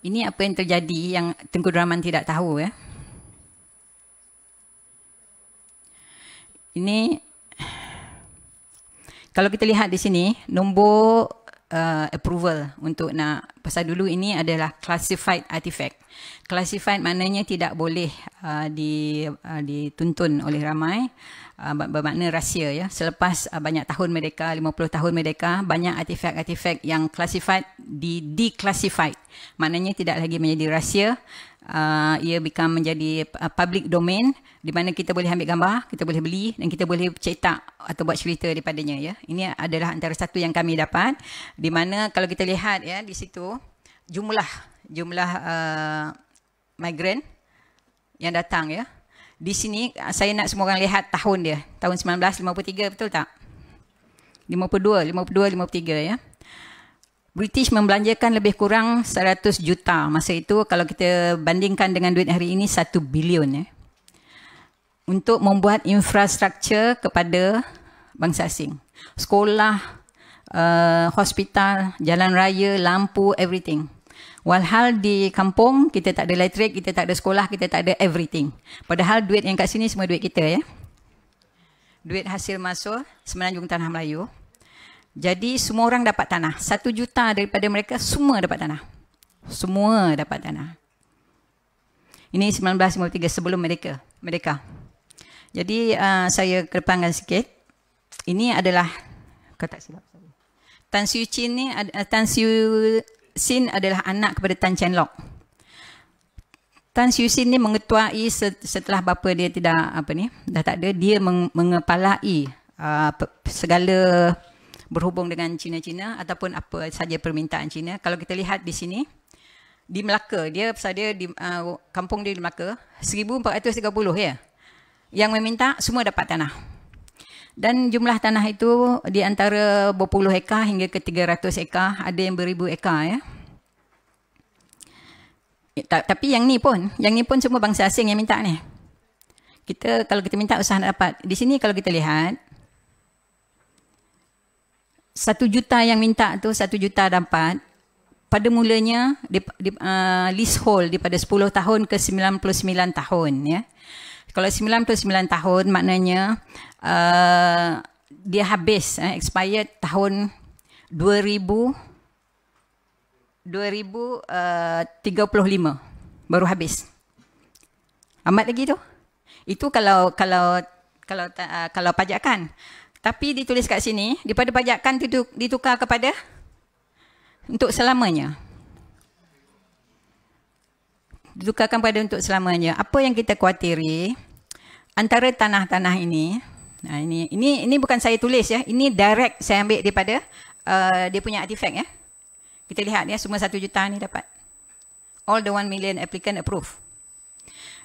Ini apa yang terjadi yang Tengku Draman tidak tahu ya. Ini kalau kita lihat di sini nombor uh, approval untuk nak pasal dulu ini adalah classified artifact. Classified maknanya tidak boleh uh, di uh, dituntun oleh ramai uh, bermakna rahsia ya. Selepas uh, banyak tahun merdeka, 50 tahun merdeka, banyak artifact-artifact yang classified di declassified. Maknanya tidak lagi menjadi rahsia. Uh, ia become menjadi uh, public domain di mana kita boleh ambil gambar, kita boleh beli dan kita boleh cetak atau buat cerita daripadanya ya. Ini adalah antara satu yang kami dapat di mana kalau kita lihat ya di situ uh, jumlah jumlah uh, migran yang datang ya. Di sini uh, saya nak semua orang lihat tahun dia. Tahun 1953 betul tak? 52, 52, 53 ya. British membelanjakan lebih kurang 100 juta masa itu kalau kita bandingkan dengan duit hari ini 1 bilion ya. Untuk membuat infrastruktur kepada bangsa asing. Sekolah, uh, hospital, jalan raya, lampu, everything. Walhal di kampung kita tak ada elektrik, kita tak ada sekolah, kita tak ada everything. Padahal duit yang kat sini semua duit kita ya. Duit hasil masuk Semenanjung Tanah Melayu. Jadi semua orang dapat tanah. Satu juta daripada mereka semua dapat tanah. Semua dapat tanah. Ini 1953 sebelum mereka. mereka. Jadi uh, saya kerepangan sikit. Ini adalah kata silap saya. Tan Siu Chin ni uh, Tan Siu Sin adalah anak kepada Tan Chen Lok. Tan Siu Sin ni mengetuai setelah bapa dia tidak apa ni, dah tak ada, dia mengepalai uh, segala berhubung dengan Cina-Cina ataupun apa saja permintaan Cina. Kalau kita lihat di sini, di Melaka, dia pasal dia di uh, kampung dia di Melaka, 1430 ya. Yang meminta semua dapat tanah. Dan jumlah tanah itu di antara berpuluh hekar hingga ke 300 hekar, ada yang beribu hekar ya tapi yang ni pun, yang ni pun semua bangsa asing yang minta ni. Kita kalau kita minta usaha nak dapat. Di sini kalau kita lihat, satu juta yang minta tu satu juta dapat. Pada mulanya di, di, uh, leasehold daripada 10 tahun ke 99 tahun. Ya. Kalau 99 tahun maknanya uh, dia habis, eh, expired tahun 2000 2035 eh, baru habis. Amat lagi tu. Itu kalau kalau kalau eh, kalau, pajakan. Tapi ditulis kat sini, daripada pajakan itu ditukar kepada untuk selamanya. Ditukarkan kepada untuk selamanya. Apa yang kita kuatiri antara tanah-tanah ini, nah ini ini ini bukan saya tulis ya, ini direct saya ambil daripada uh, dia punya artifact ya. Kita lihat ya semua satu juta ni dapat. All the one million applicant approve.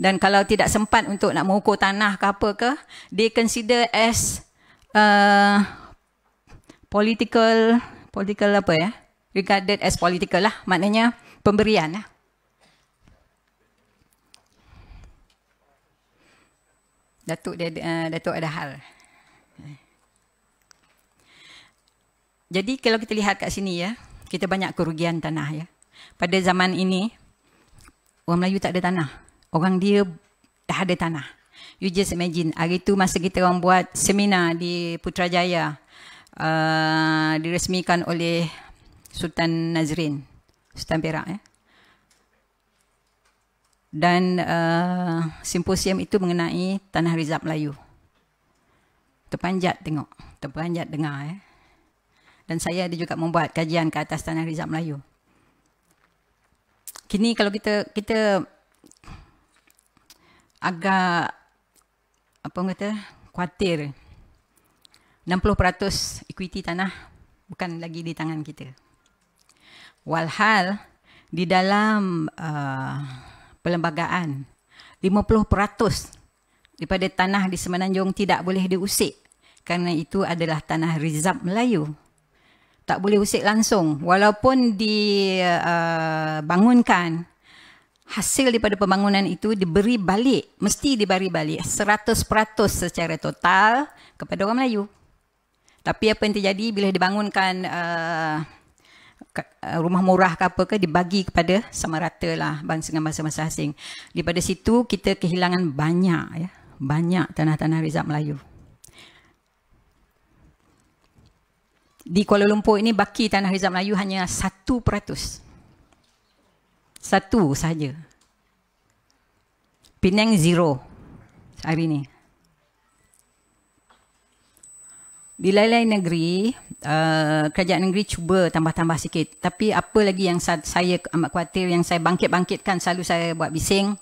Dan kalau tidak sempat untuk nak mengukur tanah ke apa ke, they consider as uh, political political apa ya? Regarded as political lah. Maknanya pemberian lah. Datuk dia, uh, Datuk ada hal. Jadi kalau kita lihat kat sini ya, kita banyak kerugian tanah ya. Pada zaman ini orang Melayu tak ada tanah. Orang dia dah ada tanah. You just imagine hari tu masa kita orang buat seminar di Putrajaya uh, diresmikan oleh Sultan Nazrin, Sultan Perak ya. Dan uh, simposium itu mengenai tanah rizab Melayu. Terpanjat tengok, terpanjat dengar ya dan saya ada juga membuat kajian ke atas tanah rizab Melayu. Kini kalau kita kita agak apa kata khuatir 60% equity tanah bukan lagi di tangan kita. Walhal di dalam uh, perlembagaan 50% daripada tanah di Semenanjung tidak boleh diusik kerana itu adalah tanah rizab Melayu tak boleh usik langsung walaupun dibangunkan hasil daripada pembangunan itu diberi balik mesti diberi balik 100% secara total kepada orang Melayu tapi apa yang terjadi bila dibangunkan eh, rumah murah ke apa ke dibagi kepada sama rata lah bangsa dengan bangsa-bangsa asing daripada situ kita kehilangan banyak ya banyak tanah-tanah rezat Melayu di Kuala Lumpur ini baki tanah rizab Melayu hanya satu peratus, Satu sahaja. Penang zero hari ini. Di lain-lain negeri, uh, kerajaan negeri cuba tambah-tambah sikit. Tapi apa lagi yang saya amat khawatir, yang saya bangkit-bangkitkan selalu saya buat bising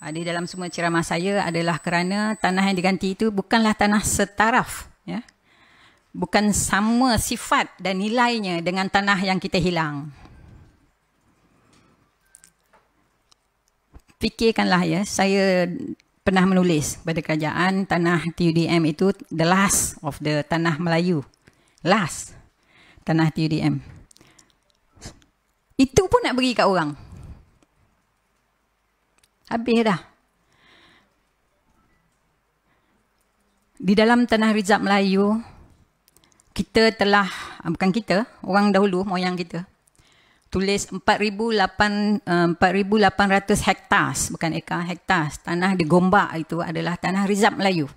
uh, di dalam semua ceramah saya adalah kerana tanah yang diganti itu bukanlah tanah setaraf. Ya. Yeah bukan sama sifat dan nilainya dengan tanah yang kita hilang. Fikirkanlah ya, saya pernah menulis pada kerajaan tanah TUDM itu the last of the tanah Melayu. Last tanah TUDM. Itu pun nak bagi kat orang. Habis dah. Di dalam tanah rizab Melayu, kita telah ah, bukan kita orang dahulu moyang kita tulis 4800 eh, hektas bukan eka hektas tanah di Gombak itu adalah tanah rizab Melayu.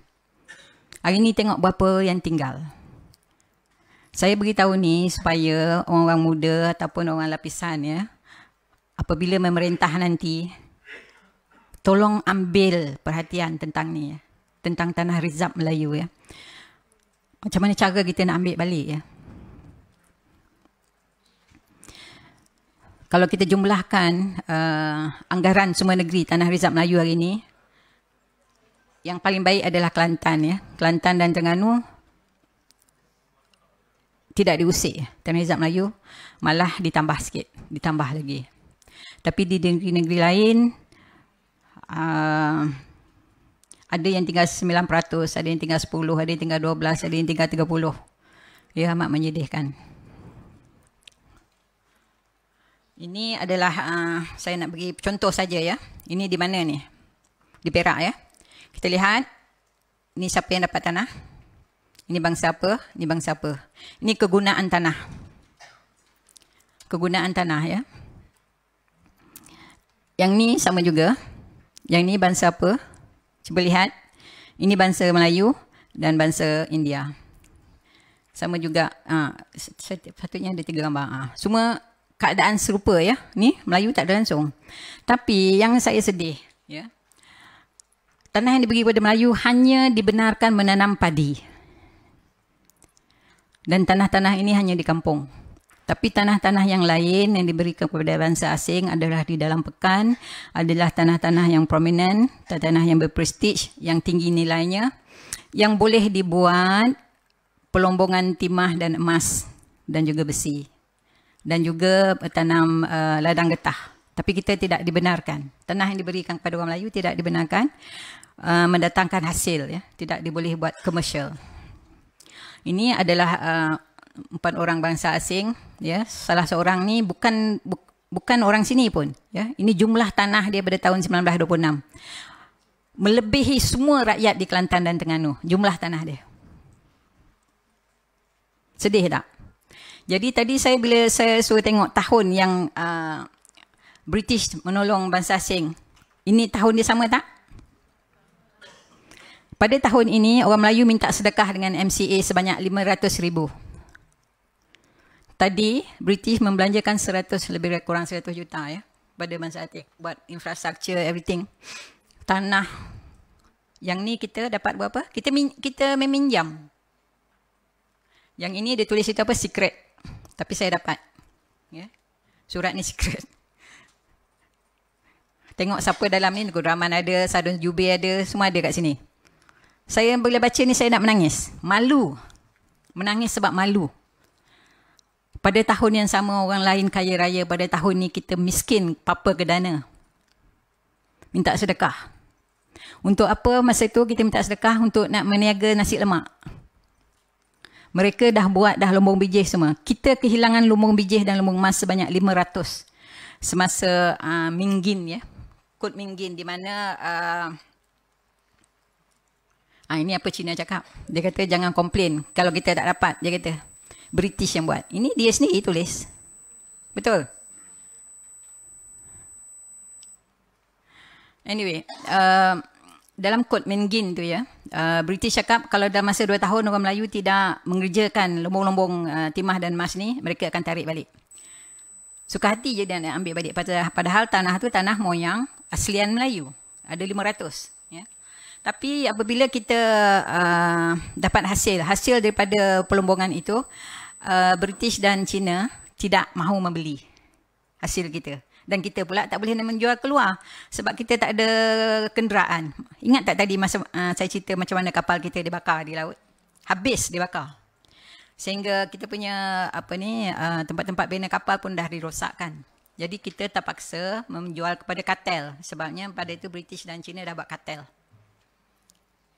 Hari ini tengok berapa yang tinggal. Saya beritahu ni supaya orang-orang muda ataupun orang lapisan ya apabila memerintah nanti tolong ambil perhatian tentang ni ya tentang tanah rizab Melayu ya macam mana cara kita nak ambil balik ya. Kalau kita jumlahkan uh, anggaran semua negeri tanah rizab Melayu hari ini yang paling baik adalah Kelantan ya. Kelantan dan Terengganu tidak diusik ya. tanah rizab Melayu malah ditambah sikit, ditambah lagi. Tapi di negeri-negeri lain eh, ada yang tinggal 9%, ada yang tinggal 10%, ada yang tinggal 12%, ada yang tinggal 30%. Ya, amat menyedihkan. Ini adalah, uh, saya nak bagi contoh saja ya. Ini di mana ni? Di Perak ya. Kita lihat, ini siapa yang dapat tanah? Ini bangsa apa? Ini bangsa apa? Ini kegunaan tanah. Kegunaan tanah ya. Yang ni sama juga. Yang ni bangsa apa? Cuba lihat. Ini bangsa Melayu dan bangsa India. Sama juga ha, ah, satunya ada tiga gambar. Ha, semua keadaan serupa ya. Ni Melayu tak ada langsung. Tapi yang saya sedih ya. Tanah yang diberi kepada Melayu hanya dibenarkan menanam padi. Dan tanah-tanah ini hanya di kampung. Tapi tanah-tanah yang lain yang diberikan kepada bangsa asing adalah di dalam pekan, adalah tanah-tanah yang prominent, tanah-tanah yang berprestij, yang tinggi nilainya, yang boleh dibuat pelombongan timah dan emas dan juga besi. Dan juga tanam uh, ladang getah. Tapi kita tidak dibenarkan. Tanah yang diberikan kepada orang Melayu tidak dibenarkan uh, mendatangkan hasil. Ya. Tidak diboleh buat komersial. Ini adalah uh, empat orang bangsa asing ya salah seorang ni bukan bu, bukan orang sini pun ya ini jumlah tanah dia pada tahun 1926 melebihi semua rakyat di Kelantan dan Terengganu jumlah tanah dia sedih tak jadi tadi saya bila saya suruh tengok tahun yang uh, British menolong bangsa asing ini tahun dia sama tak pada tahun ini, orang Melayu minta sedekah dengan MCA sebanyak 500 ribu tadi British membelanjakan 100 lebih kurang 100 juta ya pada masa itu buat infrastruktur everything tanah yang ni kita dapat buat apa kita min, kita meminjam yang ini dia tulis itu apa secret tapi saya dapat ya surat ni secret tengok siapa dalam ni Negeri Rahman ada Sadun Jubi ada semua ada kat sini saya bila baca ni saya nak menangis malu menangis sebab malu pada tahun yang sama orang lain kaya raya pada tahun ni kita miskin papa kedana minta sedekah untuk apa masa itu kita minta sedekah untuk nak meniaga nasi lemak mereka dah buat dah lumbung bijih semua kita kehilangan lumbung bijih dan lumbung emas sebanyak 500 semasa uh, minggin ya kod minggin di mana uh, Ha, ini apa Cina cakap. Dia kata jangan komplain kalau kita tak dapat. Dia kata British yang buat. Ini dia sendiri tulis. Betul? Anyway, uh, dalam kod Mengin tu ya, uh, British cakap kalau dalam masa dua tahun orang Melayu tidak mengerjakan lombong-lombong uh, timah dan emas ni, mereka akan tarik balik. Suka hati je dia nak ambil balik. Padahal tanah tu tanah moyang aslian Melayu. Ada lima ratus ya. Tapi apabila kita uh, dapat hasil, hasil daripada pelombongan itu, Uh, British dan China tidak mahu membeli hasil kita dan kita pula tak boleh menjual keluar sebab kita tak ada kenderaan. Ingat tak tadi masa uh, saya cerita macam mana kapal kita dibakar di laut? Habis dibakar. Sehingga kita punya apa ni uh, tempat-tempat bina kapal pun dah dirosakkan. Jadi kita terpaksa menjual kepada kartel sebabnya pada itu British dan China dah buat kartel.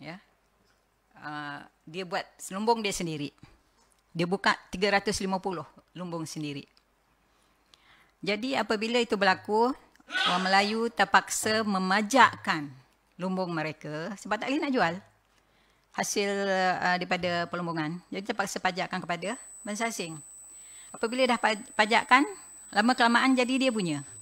Ya. Uh, dia buat selumbung dia sendiri. Dia buka 350 lumbung sendiri. Jadi apabila itu berlaku, orang Melayu terpaksa memajakkan lumbung mereka sebab tak boleh nak jual hasil uh, daripada pelumbungan. Jadi terpaksa pajakkan kepada bangsa asing. Apabila dah pajakkan, lama-kelamaan jadi dia punya.